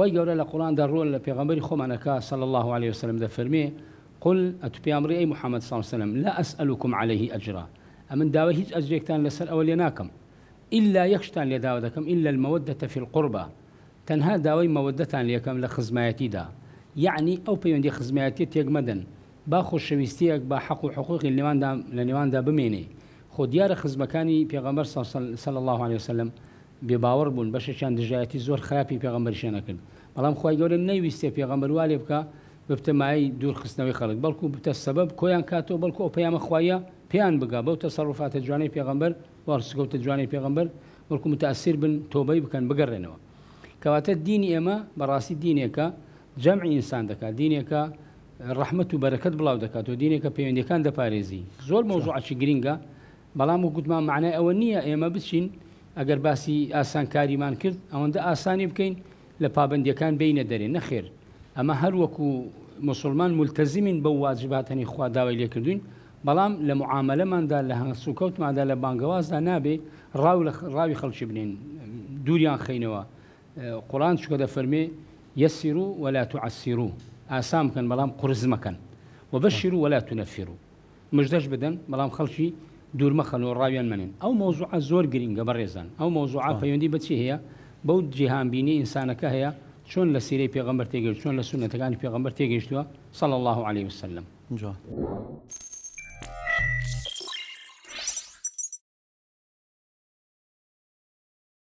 خۆی گەورە لە قڵان دەڕۆن لە پێغمبەری خۆمانەکە صلى الله عليه وسلم ذا فرمي قل اتبي اي محمد صلى الله عليه وسلم لا اسالكم عليه اجرا امن داوي هيج اجريك تان لسال اول يناكم إلا يخش تان دەکەم إلا الموده في القربة تنها داوي القربە تەنها داوای مەودەتان لەکەم لە يعني خزمایەتیدا یعنی ئەو پەیوەندی خزمایەتی تێکمەدەن با خۆشەویستیەک با حەق و حقوقی لێواندا لە نێواندا بمێنێ خۆ دیارە خزمەکانی پێغەمبەر صلى الله عليه وسلم بێباوەڕ بوون بەشێکیان دژایەتی زۆر خراپی پێغەمبەرشە نەکرد بەڵام خی گەورە نەیویستێ پێغەمبەروالێ بکە ببتەمایی دوورخستنەوەی خەڵک بەڵکو بتە سبب کۆیان کاتەوە بەڵکو ئەو پەیامە خوایە پێیان بگا بەو تەسەڕفاتە جوانەی پێغمبەر وارسکەوتە جوانەی پێغمبەر بەڵکو متاسیر بن تۆبەی بکەن بگەڕێنەوە کەواتە دینی ئێمە بەڕاستی دینێکە جەمعی ئینسان دەکات دینێکە ڕحمت و بەرەکەت بڵاو دەکات و دینێکە پەیوەندەکان دەپارێزی زۆر مۆزوعچی گرینگە بەڵام و گوتمان معنای ئەوە نییە ئێمە بچین ئەگەر باسی ئاسانکاریمان کرد ئەوەندە ئاسانی بکەین لە پابندیەکان بینە دەرێ نەخێر ئەمە هەر وەکو مسلمان ملتەزیمین بە واجباتنی خوا داوای لێکردوین بەڵام لە معاملەماندا لە هەنگسوکەوتمادا لە بانگوازدا نابێ ڕاوی خەڵکی بنین دووران خینەوە قڕان چکە دەفەرمێ یەسیر و وەلاتو عسیر و ئاسام بکەن بەڵام قرزمەکەن و بەشیر و وەلاتو نەفیر و مژدەش بدەن بەڵام خەڵکی دوورمەخەن و ڕاویان منن ئەو مۆزوع زۆر گرینگە بە ڕێزان ئەو مۆزوع پەیوەندی بەچی هەیە بەو جیهانبینی ئینسانەکە هەیە چۆن لە سیرەی پێغمبەر تێگەشت چۆن لە سونەتەکانی پێغمبەر تێگەیشتووە سەڵ الله عليه وسلم.